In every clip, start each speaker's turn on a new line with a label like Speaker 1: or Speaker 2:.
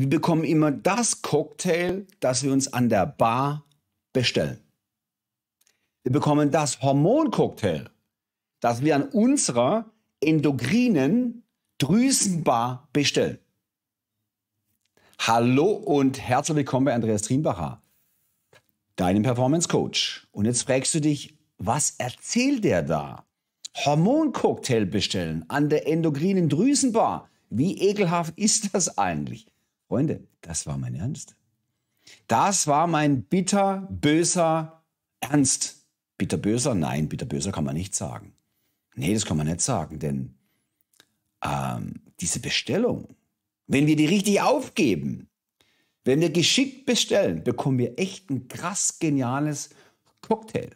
Speaker 1: Wir bekommen immer das Cocktail, das wir uns an der Bar bestellen. Wir bekommen das Hormoncocktail, das wir an unserer endokrinen Drüsenbar bestellen. Hallo und herzlich willkommen bei Andreas Triembacher, deinem Performance Coach. Und jetzt fragst du dich, was erzählt der da? Hormoncocktail bestellen an der endokrinen Drüsenbar. Wie ekelhaft ist das eigentlich? Freunde, das war mein Ernst. Das war mein bitterböser Ernst. Bitterböser? Nein, bitterböser kann man nicht sagen. Nee, das kann man nicht sagen, denn ähm, diese Bestellung, wenn wir die richtig aufgeben, wenn wir geschickt bestellen, bekommen wir echt ein krass geniales Cocktail.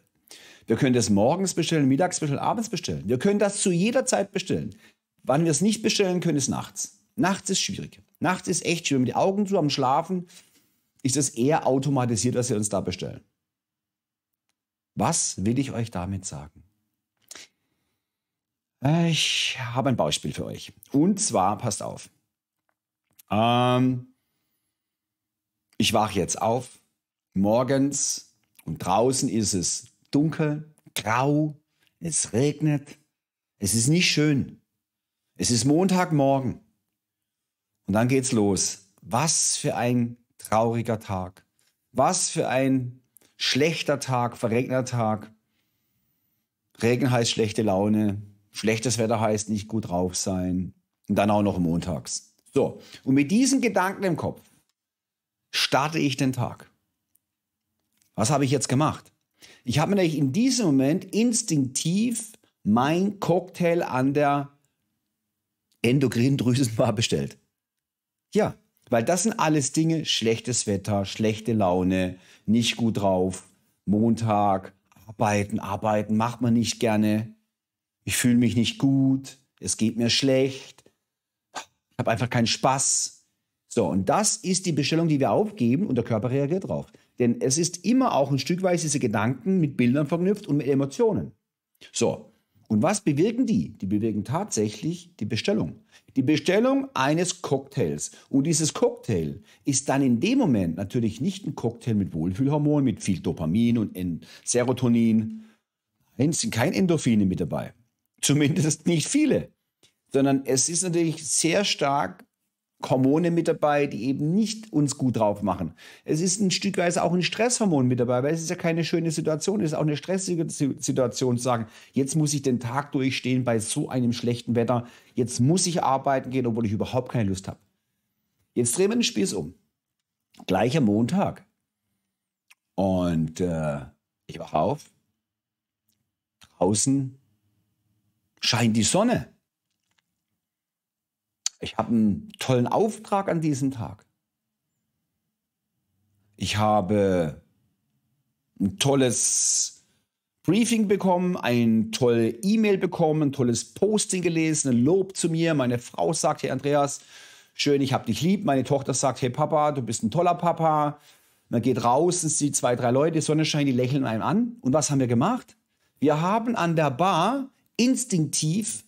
Speaker 1: Wir können das morgens bestellen, mittags bestellen, abends bestellen. Wir können das zu jeder Zeit bestellen. Wann wir es nicht bestellen können, ist nachts. Nachts ist schwierig. Nachts ist echt schön. Mit den Augen zu am Schlafen ist es eher automatisiert, was wir uns da bestellen. Was will ich euch damit sagen? Ich habe ein Beispiel für euch. Und zwar, passt auf. Ähm, ich wache jetzt auf, morgens, und draußen ist es dunkel, grau, es regnet, es ist nicht schön. Es ist Montagmorgen. Und dann geht's los. Was für ein trauriger Tag. Was für ein schlechter Tag, verregneter Tag. Regen heißt schlechte Laune. Schlechtes Wetter heißt nicht gut drauf sein. Und dann auch noch montags. So. Und mit diesen Gedanken im Kopf starte ich den Tag. Was habe ich jetzt gemacht? Ich habe mir nämlich in diesem Moment instinktiv mein Cocktail an der Endokrindrüsenbar bestellt. Ja, weil das sind alles Dinge, schlechtes Wetter, schlechte Laune, nicht gut drauf, Montag, arbeiten, arbeiten, macht man nicht gerne, ich fühle mich nicht gut, es geht mir schlecht, ich habe einfach keinen Spaß. So, und das ist die Bestellung, die wir aufgeben und der Körper reagiert drauf. Denn es ist immer auch ein Stück weit diese Gedanken mit Bildern verknüpft und mit Emotionen. So, und was bewirken die? Die bewirken tatsächlich die Bestellung. Die Bestellung eines Cocktails. Und dieses Cocktail ist dann in dem Moment natürlich nicht ein Cocktail mit Wohlfühlhormonen, mit viel Dopamin und Serotonin. Nein, es sind keine Endorphine mit dabei. Zumindest nicht viele. Sondern es ist natürlich sehr stark Hormone mit dabei, die eben nicht uns gut drauf machen. Es ist ein stückweise auch ein Stresshormon mit dabei, weil es ist ja keine schöne Situation, es ist auch eine stressige Situation zu sagen, jetzt muss ich den Tag durchstehen bei so einem schlechten Wetter, jetzt muss ich arbeiten gehen, obwohl ich überhaupt keine Lust habe. Jetzt drehen wir den Spieß um. Gleicher Montag. Und äh, ich wache auf. Draußen scheint die Sonne. Ich habe einen tollen Auftrag an diesem Tag. Ich habe ein tolles Briefing bekommen, ein tolle E-Mail bekommen, ein tolles Posting gelesen, ein Lob zu mir. Meine Frau sagt, hey Andreas, schön, ich habe dich lieb. Meine Tochter sagt, hey Papa, du bist ein toller Papa. Man geht raus und sieht zwei, drei Leute, die Sonne scheint, die lächeln einem an. Und was haben wir gemacht? Wir haben an der Bar instinktiv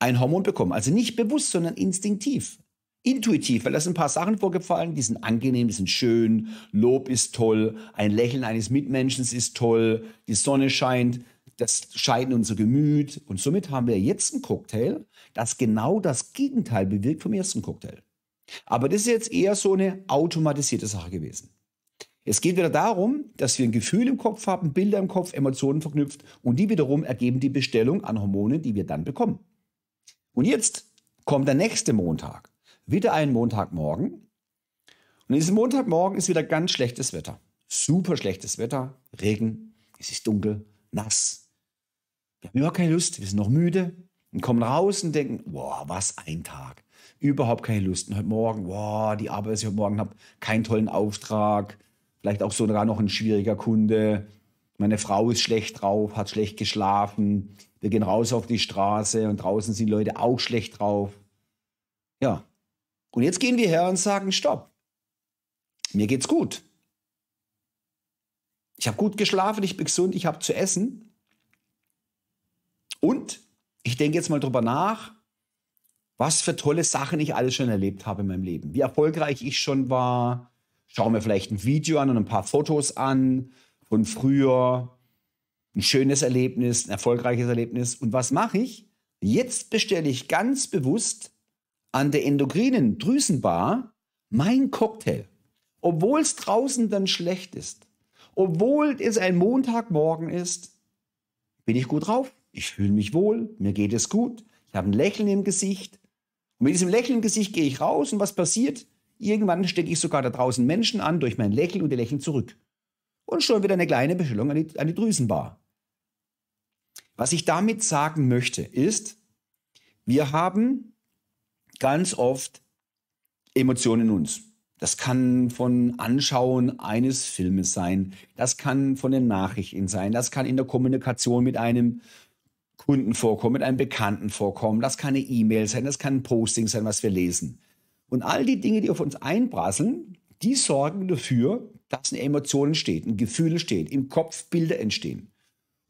Speaker 1: ein Hormon bekommen. Also nicht bewusst, sondern instinktiv. Intuitiv, weil da sind ein paar Sachen vorgefallen, die sind angenehm, die sind schön, Lob ist toll, ein Lächeln eines Mitmenschen ist toll, die Sonne scheint, das scheint unser Gemüt. Und somit haben wir jetzt einen Cocktail, das genau das Gegenteil bewirkt vom ersten Cocktail. Aber das ist jetzt eher so eine automatisierte Sache gewesen. Es geht wieder darum, dass wir ein Gefühl im Kopf haben, Bilder im Kopf, Emotionen verknüpft und die wiederum ergeben die Bestellung an Hormone, die wir dann bekommen. Und jetzt kommt der nächste Montag. Wieder ein Montagmorgen. Und diesen Montagmorgen ist wieder ganz schlechtes Wetter. Super schlechtes Wetter, Regen, es ist dunkel, nass. Wir haben überhaupt keine Lust, wir sind noch müde und kommen raus und denken, boah, was ein Tag. Überhaupt keine Lust. Und heute Morgen, boah, die Arbeit, die ich heute Morgen habe, keinen tollen Auftrag, vielleicht auch sogar noch ein schwieriger Kunde, meine Frau ist schlecht drauf, hat schlecht geschlafen, wir gehen raus auf die Straße und draußen sind Leute auch schlecht drauf. Ja. Und jetzt gehen wir her und sagen, stopp, mir geht's gut. Ich habe gut geschlafen, ich bin gesund, ich habe zu essen. Und ich denke jetzt mal drüber nach, was für tolle Sachen ich alles schon erlebt habe in meinem Leben. Wie erfolgreich ich schon war. Schau mir vielleicht ein Video an und ein paar Fotos an von früher ein schönes Erlebnis, ein erfolgreiches Erlebnis. Und was mache ich? Jetzt bestelle ich ganz bewusst an der endokrinen Drüsenbar mein Cocktail, obwohl es draußen dann schlecht ist, obwohl es ein Montagmorgen ist, bin ich gut drauf, ich fühle mich wohl, mir geht es gut, ich habe ein Lächeln im Gesicht. Und mit diesem Lächeln im Gesicht gehe ich raus und was passiert? Irgendwann stecke ich sogar da draußen Menschen an durch mein Lächeln und die lächeln zurück und schon wieder eine kleine Beschwellung an die, an die Drüsenbar. Was ich damit sagen möchte, ist, wir haben ganz oft Emotionen in uns. Das kann von Anschauen eines Filmes sein, das kann von den Nachrichten sein, das kann in der Kommunikation mit einem Kunden vorkommen, mit einem Bekannten vorkommen, das kann eine E-Mail sein, das kann ein Posting sein, was wir lesen. Und all die Dinge, die auf uns einprasseln, die sorgen dafür, dass eine Emotion entsteht, ein Gefühl entsteht, im Kopf Bilder entstehen.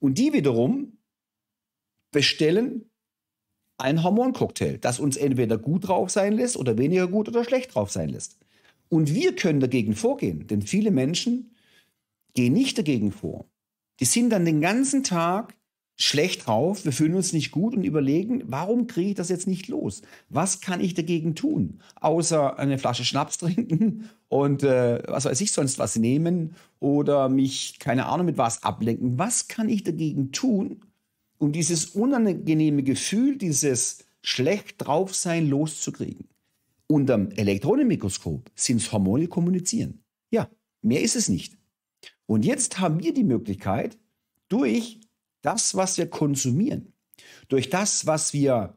Speaker 1: Und die wiederum bestellen ein Hormoncocktail, das uns entweder gut drauf sein lässt oder weniger gut oder schlecht drauf sein lässt. Und wir können dagegen vorgehen, denn viele Menschen gehen nicht dagegen vor. Die sind dann den ganzen Tag schlecht drauf, wir fühlen uns nicht gut und überlegen, warum kriege ich das jetzt nicht los? Was kann ich dagegen tun? Außer eine Flasche Schnaps trinken und äh, was weiß ich sonst was nehmen oder mich keine Ahnung mit was ablenken. Was kann ich dagegen tun, um dieses unangenehme Gefühl, dieses schlecht drauf sein loszukriegen? Unterm Elektronenmikroskop sind es Hormone kommunizieren. Ja, mehr ist es nicht. Und jetzt haben wir die Möglichkeit, durch das, was wir konsumieren, durch das, was wir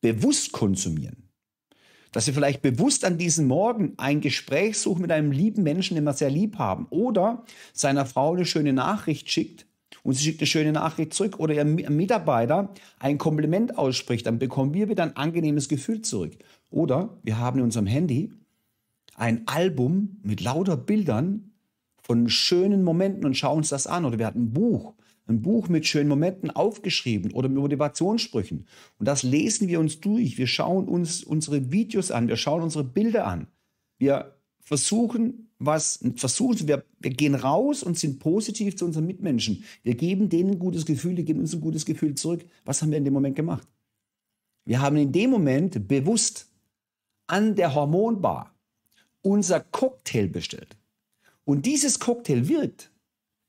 Speaker 1: bewusst konsumieren, dass wir vielleicht bewusst an diesem Morgen ein Gespräch suchen mit einem lieben Menschen, den wir sehr lieb haben, oder seiner Frau eine schöne Nachricht schickt und sie schickt eine schöne Nachricht zurück oder ihr Mitarbeiter ein Kompliment ausspricht, dann bekommen wir wieder ein angenehmes Gefühl zurück. Oder wir haben in unserem Handy ein Album mit lauter Bildern von schönen Momenten und schauen uns das an. Oder wir hatten ein Buch ein Buch mit schönen Momenten aufgeschrieben oder mit Motivationssprüchen. Und das lesen wir uns durch. Wir schauen uns unsere Videos an, wir schauen unsere Bilder an. Wir versuchen was, versuchen wir, wir gehen raus und sind positiv zu unseren Mitmenschen. Wir geben denen ein gutes Gefühl, die geben uns ein gutes Gefühl zurück. Was haben wir in dem Moment gemacht? Wir haben in dem Moment bewusst an der Hormonbar unser Cocktail bestellt. Und dieses Cocktail wirkt.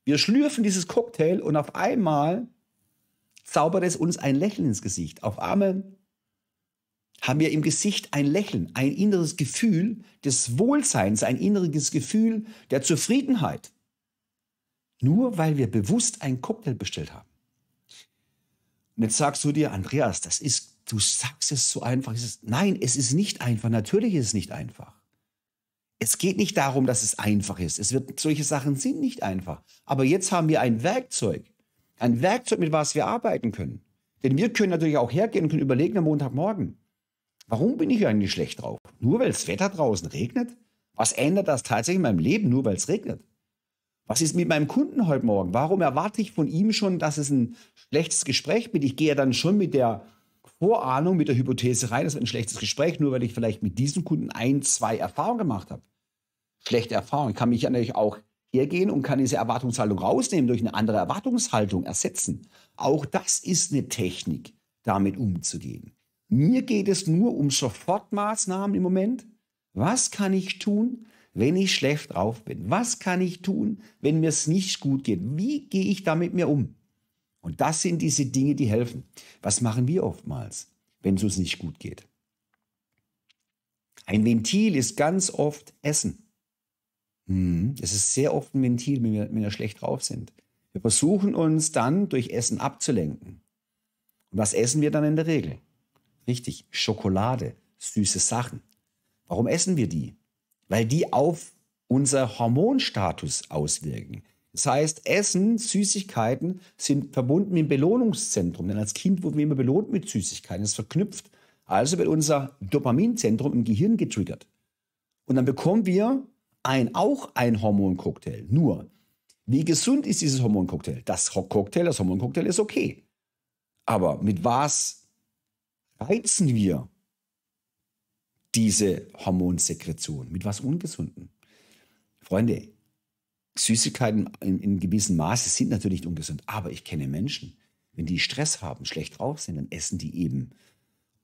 Speaker 1: Wir schlürfen dieses Cocktail und auf einmal zaubert es uns ein Lächeln ins Gesicht. Auf einmal haben wir im Gesicht ein Lächeln, ein inneres Gefühl des Wohlseins, ein inneres Gefühl der Zufriedenheit. Nur weil wir bewusst ein Cocktail bestellt haben. Und jetzt sagst du dir, Andreas, das ist, du sagst es so einfach. Es ist, nein, es ist nicht einfach. Natürlich ist es nicht einfach es geht nicht darum, dass es einfach ist. Es wird, solche Sachen sind nicht einfach. Aber jetzt haben wir ein Werkzeug. Ein Werkzeug, mit was wir arbeiten können. Denn wir können natürlich auch hergehen und können überlegen am Montagmorgen, warum bin ich eigentlich schlecht drauf? Nur weil das Wetter draußen regnet? Was ändert das tatsächlich in meinem Leben, nur weil es regnet? Was ist mit meinem Kunden heute Morgen? Warum erwarte ich von ihm schon, dass es ein schlechtes Gespräch wird? Ich gehe ja dann schon mit der Vorahnung, mit der Hypothese rein, es wird ein schlechtes Gespräch, nur weil ich vielleicht mit diesem Kunden ein, zwei Erfahrungen gemacht habe schlechte Erfahrung, kann mich natürlich auch hergehen und kann diese Erwartungshaltung rausnehmen, durch eine andere Erwartungshaltung ersetzen. Auch das ist eine Technik, damit umzugehen. Mir geht es nur um Sofortmaßnahmen im Moment. Was kann ich tun, wenn ich schlecht drauf bin? Was kann ich tun, wenn mir es nicht gut geht? Wie gehe ich damit mir um? Und das sind diese Dinge, die helfen. Was machen wir oftmals, wenn es uns nicht gut geht? Ein Ventil ist ganz oft Essen. Mhm. Es ist sehr oft ein Ventil, wenn wir, wenn wir schlecht drauf sind. Wir versuchen uns dann durch Essen abzulenken. Und was essen wir dann in der Regel? Richtig, Schokolade, süße Sachen. Warum essen wir die? Weil die auf unser Hormonstatus auswirken. Das heißt, Essen, Süßigkeiten sind verbunden mit dem Belohnungszentrum. Denn als Kind wurden wir immer belohnt mit Süßigkeiten. Das ist verknüpft. Also wird unser Dopaminzentrum im Gehirn getriggert. Und dann bekommen wir ein, auch ein Hormoncocktail. Nur, wie gesund ist dieses Hormoncocktail? Das Cocktail, das Hormoncocktail ist okay. Aber mit was reizen wir diese Hormonsekretion? Mit was Ungesunden? Freunde, Süßigkeiten in, in gewissem Maße sind natürlich nicht ungesund, aber ich kenne Menschen, wenn die Stress haben, schlecht drauf sind, dann essen die eben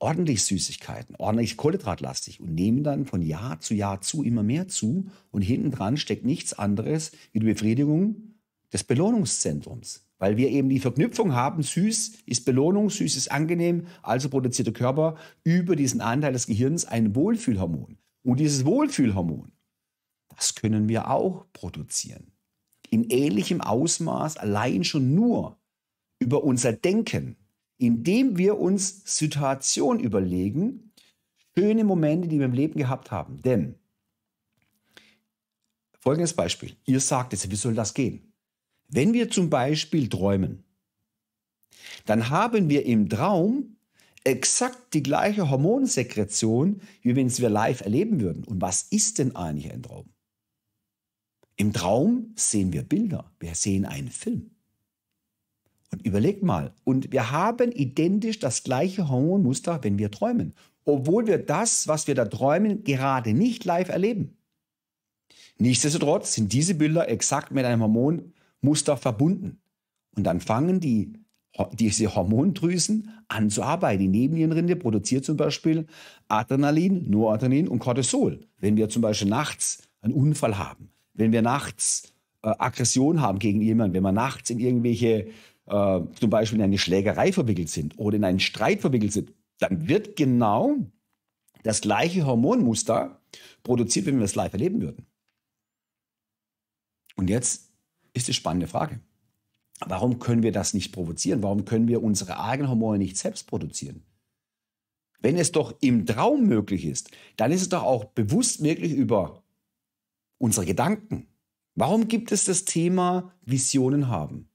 Speaker 1: ordentlich Süßigkeiten, ordentlich kohlenhydratlastig und nehmen dann von Jahr zu Jahr zu immer mehr zu und hinten dran steckt nichts anderes wie die Befriedigung des Belohnungszentrums, weil wir eben die Verknüpfung haben, süß ist Belohnung, süß ist angenehm, also produziert der Körper über diesen Anteil des Gehirns ein Wohlfühlhormon. Und dieses Wohlfühlhormon, das können wir auch produzieren. In ähnlichem Ausmaß allein schon nur über unser Denken indem wir uns Situationen überlegen, schöne Momente, die wir im Leben gehabt haben. Denn folgendes Beispiel. Ihr sagt es, wie soll das gehen? Wenn wir zum Beispiel träumen, dann haben wir im Traum exakt die gleiche Hormonsekretion, wie wenn es wir live erleben würden. Und was ist denn eigentlich ein Traum? Im Traum sehen wir Bilder, wir sehen einen Film. Und überlegt mal, und wir haben identisch das gleiche Hormonmuster, wenn wir träumen, obwohl wir das, was wir da träumen, gerade nicht live erleben. Nichtsdestotrotz sind diese Bilder exakt mit einem Hormonmuster verbunden. Und dann fangen die, diese Hormondrüsen an zu arbeiten. Die Nebennierenrinde produziert zum Beispiel Adrenalin, Noradrenalin und Cortisol. Wenn wir zum Beispiel nachts einen Unfall haben, wenn wir nachts äh, Aggression haben gegen jemanden, wenn wir nachts in irgendwelche äh, zum Beispiel in eine Schlägerei verwickelt sind oder in einen Streit verwickelt sind, dann wird genau das gleiche Hormonmuster produziert, wenn wir es live erleben würden. Und jetzt ist die spannende Frage. Warum können wir das nicht provozieren? Warum können wir unsere eigenen Hormone nicht selbst produzieren? Wenn es doch im Traum möglich ist, dann ist es doch auch bewusst möglich über unsere Gedanken. Warum gibt es das Thema Visionen haben?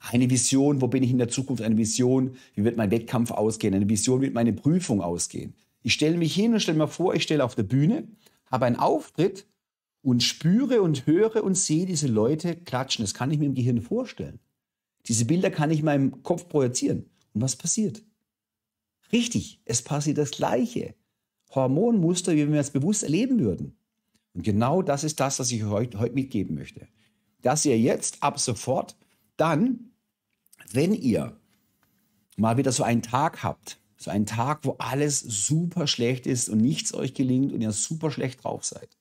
Speaker 1: Eine Vision, wo bin ich in der Zukunft? Eine Vision, wie wird mein Wettkampf ausgehen? Eine Vision, wie wird meine Prüfung ausgehen? Ich stelle mich hin und stelle mir vor, ich stelle auf der Bühne, habe einen Auftritt und spüre und höre und sehe diese Leute klatschen. Das kann ich mir im Gehirn vorstellen. Diese Bilder kann ich in meinem Kopf projizieren. Und was passiert? Richtig, es passiert das Gleiche. Hormonmuster, wie wir es bewusst erleben würden. Und genau das ist das, was ich euch heute mitgeben möchte. Dass ihr jetzt ab sofort dann wenn ihr mal wieder so einen Tag habt, so einen Tag, wo alles super schlecht ist und nichts euch gelingt und ihr super schlecht drauf seid,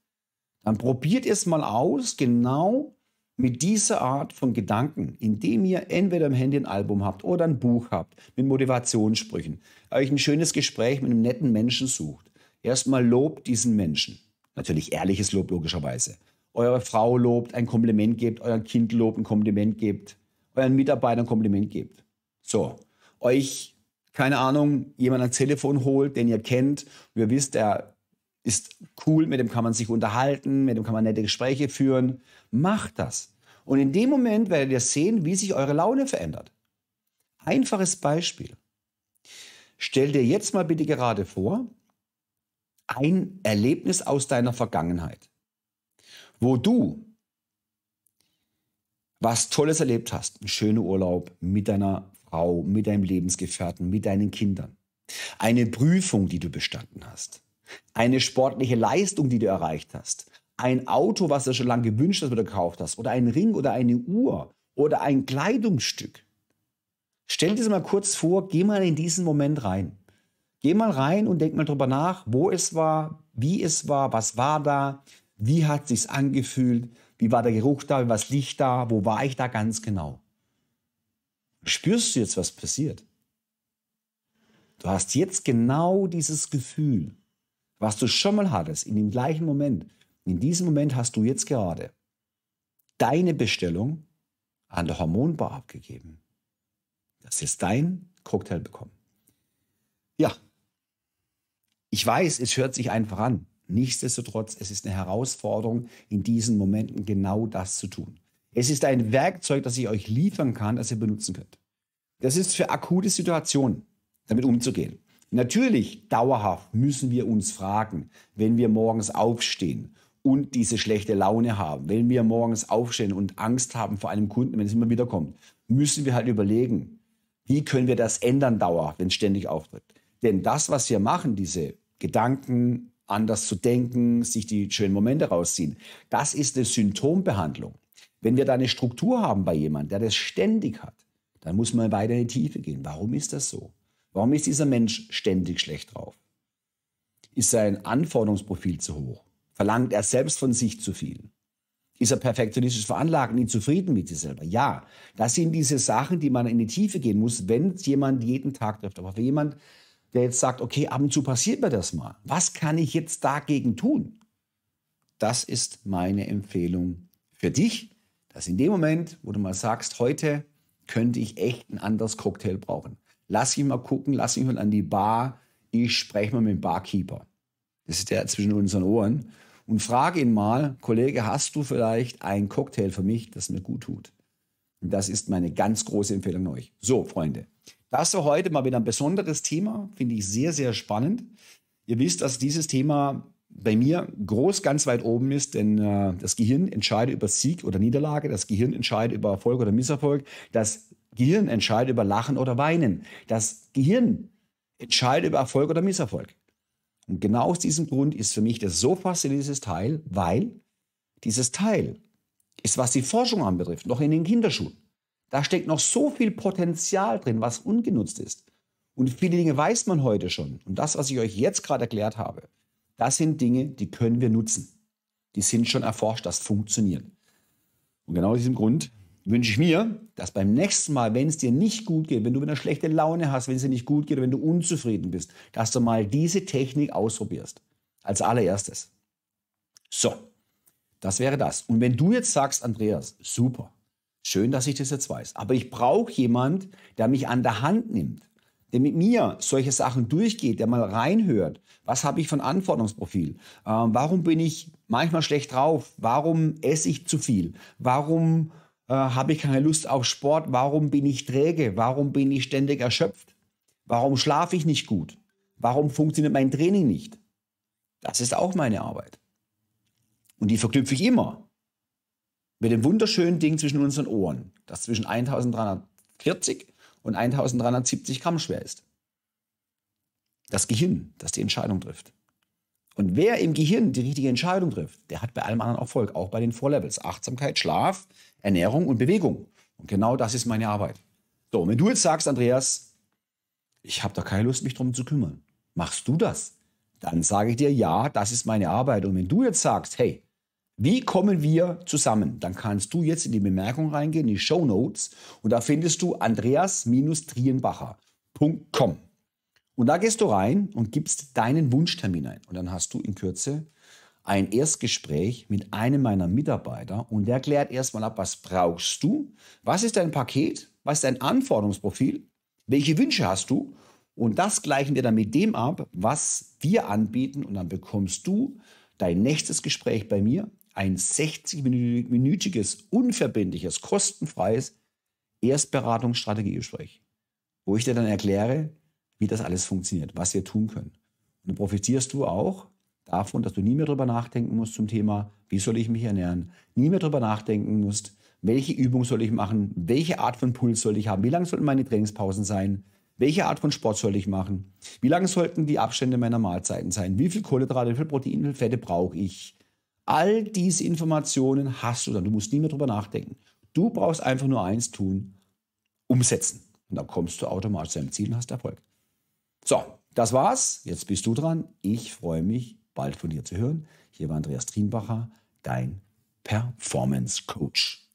Speaker 1: dann probiert es mal aus, genau mit dieser Art von Gedanken, indem ihr entweder im Handy ein Album habt oder ein Buch habt mit Motivationssprüchen, euch ein schönes Gespräch mit einem netten Menschen sucht. Erstmal lobt diesen Menschen. Natürlich ehrliches Lob logischerweise. Eure Frau lobt, ein Kompliment gebt, euer Kind lobt, ein Kompliment gebt euren Mitarbeitern ein Kompliment gebt. So, euch, keine Ahnung, jemand ans Telefon holt, den ihr kennt, und ihr wisst, er ist cool, mit dem kann man sich unterhalten, mit dem kann man nette Gespräche führen. Macht das. Und in dem Moment werdet ihr sehen, wie sich eure Laune verändert. Einfaches Beispiel. Stell dir jetzt mal bitte gerade vor, ein Erlebnis aus deiner Vergangenheit, wo du was Tolles erlebt hast, einen schönen Urlaub mit deiner Frau, mit deinem Lebensgefährten, mit deinen Kindern, eine Prüfung, die du bestanden hast, eine sportliche Leistung, die du erreicht hast, ein Auto, was du schon lange gewünscht hast was du gekauft hast, oder einen Ring oder eine Uhr oder ein Kleidungsstück. Stell dir das mal kurz vor, geh mal in diesen Moment rein. Geh mal rein und denk mal drüber nach, wo es war, wie es war, was war da, wie hat sich's angefühlt, wie war der Geruch da? Wie war das Licht da? Wo war ich da ganz genau? Spürst du jetzt, was passiert? Du hast jetzt genau dieses Gefühl, was du schon mal hattest, in dem gleichen Moment. In diesem Moment hast du jetzt gerade deine Bestellung an der Hormonbar abgegeben. Das ist dein Cocktail bekommen. Ja, ich weiß, es hört sich einfach an. Nichtsdestotrotz, es ist eine Herausforderung, in diesen Momenten genau das zu tun. Es ist ein Werkzeug, das ich euch liefern kann, das ihr benutzen könnt. Das ist für akute Situationen, damit umzugehen. Natürlich, dauerhaft müssen wir uns fragen, wenn wir morgens aufstehen und diese schlechte Laune haben, wenn wir morgens aufstehen und Angst haben vor einem Kunden, wenn es immer wieder kommt, müssen wir halt überlegen, wie können wir das ändern dauerhaft, wenn es ständig auftritt. Denn das, was wir machen, diese Gedanken, anders zu denken, sich die schönen Momente rausziehen. Das ist eine Symptombehandlung. Wenn wir da eine Struktur haben bei jemandem, der das ständig hat, dann muss man weiter in die Tiefe gehen. Warum ist das so? Warum ist dieser Mensch ständig schlecht drauf? Ist sein Anforderungsprofil zu hoch? Verlangt er selbst von sich zu viel? Ist er perfektionistisch veranlagt und ihn zufrieden mit sich selber? Ja, das sind diese Sachen, die man in die Tiefe gehen muss, wenn jemand jeden Tag trifft. Aber für jemand, der jetzt sagt, okay, ab und zu passiert mir das mal. Was kann ich jetzt dagegen tun? Das ist meine Empfehlung für dich, dass in dem Moment, wo du mal sagst, heute könnte ich echt ein anderes Cocktail brauchen. Lass ihn mal gucken, lass ihn mal an die Bar. Ich spreche mal mit dem Barkeeper. Das ist der zwischen unseren Ohren. Und frage ihn mal, Kollege, hast du vielleicht ein Cocktail für mich, das mir gut tut? Und das ist meine ganz große Empfehlung an euch. So, Freunde, das war heute mal wieder ein besonderes Thema, finde ich sehr, sehr spannend. Ihr wisst, dass dieses Thema bei mir groß ganz weit oben ist, denn äh, das Gehirn entscheidet über Sieg oder Niederlage, das Gehirn entscheidet über Erfolg oder Misserfolg, das Gehirn entscheidet über Lachen oder Weinen, das Gehirn entscheidet über Erfolg oder Misserfolg. Und genau aus diesem Grund ist für mich das so faszinierende dieses Teil, weil dieses Teil ist, was die Forschung anbetrifft, noch in den Kinderschuhen. Da steckt noch so viel Potenzial drin, was ungenutzt ist. Und viele Dinge weiß man heute schon. Und das, was ich euch jetzt gerade erklärt habe, das sind Dinge, die können wir nutzen. Die sind schon erforscht, das funktioniert. Und genau aus diesem Grund wünsche ich mir, dass beim nächsten Mal, wenn es dir nicht gut geht, wenn du wieder schlechte Laune hast, wenn es dir nicht gut geht, wenn du unzufrieden bist, dass du mal diese Technik ausprobierst. Als allererstes. So, das wäre das. Und wenn du jetzt sagst, Andreas, super, Schön, dass ich das jetzt weiß. Aber ich brauche jemand, der mich an der Hand nimmt, der mit mir solche Sachen durchgeht, der mal reinhört. Was habe ich von Anforderungsprofil? Ähm, warum bin ich manchmal schlecht drauf? Warum esse ich zu viel? Warum äh, habe ich keine Lust auf Sport? Warum bin ich träge? Warum bin ich ständig erschöpft? Warum schlafe ich nicht gut? Warum funktioniert mein Training nicht? Das ist auch meine Arbeit. Und die verknüpfe ich immer mit dem wunderschönen Ding zwischen unseren Ohren, das zwischen 1340 und 1370 Gramm schwer ist. Das Gehirn, das die Entscheidung trifft. Und wer im Gehirn die richtige Entscheidung trifft, der hat bei allem anderen Erfolg, auch bei den Vorlevels. Achtsamkeit, Schlaf, Ernährung und Bewegung. Und genau das ist meine Arbeit. So, und wenn du jetzt sagst, Andreas, ich habe da keine Lust, mich drum zu kümmern, machst du das? Dann sage ich dir, ja, das ist meine Arbeit. Und wenn du jetzt sagst, hey, wie kommen wir zusammen? Dann kannst du jetzt in die Bemerkung reingehen, in die Show Notes, und da findest du andreas-trienbacher.com. Und da gehst du rein und gibst deinen Wunschtermin ein. Und dann hast du in Kürze ein Erstgespräch mit einem meiner Mitarbeiter und der klärt erstmal ab, was brauchst du, was ist dein Paket, was ist dein Anforderungsprofil, welche Wünsche hast du und das gleichen wir dann mit dem ab, was wir anbieten und dann bekommst du dein nächstes Gespräch bei mir ein 60-minütiges, unverbindliches, kostenfreies Erstberatungsstrategiegespräch, wo ich dir dann erkläre, wie das alles funktioniert, was wir tun können. Und dann profitierst du auch davon, dass du nie mehr darüber nachdenken musst zum Thema, wie soll ich mich ernähren, nie mehr darüber nachdenken musst, welche Übung soll ich machen, welche Art von Puls soll ich haben, wie lange sollten meine Trainingspausen sein, welche Art von Sport soll ich machen? Wie lange sollten die Abstände meiner Mahlzeiten sein? Wie viel Kohlenhydrate, wie viel Protein, wie viel Fette brauche ich? All diese Informationen hast du dann. Du musst nie mehr drüber nachdenken. Du brauchst einfach nur eins tun, umsetzen. Und dann kommst du automatisch zu deinem Ziel und hast Erfolg. So, das war's. Jetzt bist du dran. Ich freue mich, bald von dir zu hören. Hier war Andreas Trienbacher, dein Performance Coach.